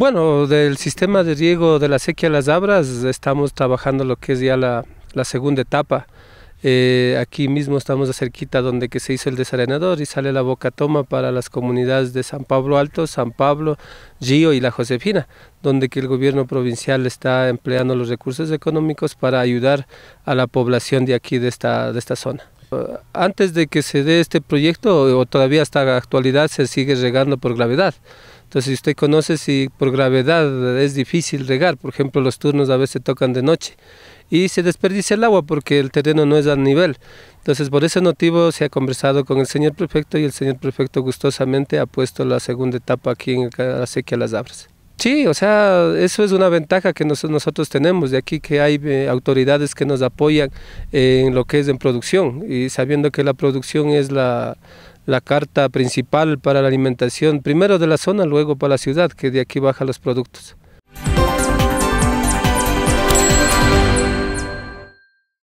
Bueno, del sistema de riego de la sequía las abras estamos trabajando lo que es ya la, segunda etapa. Eh, aquí mismo estamos cerquita donde que se hizo el desarenador y sale la boca toma para las comunidades de San Pablo Alto, San Pablo, Gio y La Josefina, donde que el gobierno provincial está empleando los recursos económicos para ayudar a la población de aquí, de esta, de esta zona. Eh, antes de que se dé este proyecto, o todavía hasta la actualidad, se sigue regando por gravedad. Entonces, usted conoce si por gravedad es difícil regar, por ejemplo, los turnos a veces tocan de noche y se desperdicia el agua porque el terreno no es a nivel. Entonces, por ese motivo se ha conversado con el señor prefecto y el señor prefecto gustosamente ha puesto la segunda etapa aquí en la sequía Las Abras. Sí, o sea, eso es una ventaja que nosotros tenemos de aquí, que hay eh, autoridades que nos apoyan en lo que es en producción y sabiendo que la producción es la, la carta principal para la alimentación, primero de la zona, luego para la ciudad, que de aquí bajan los productos.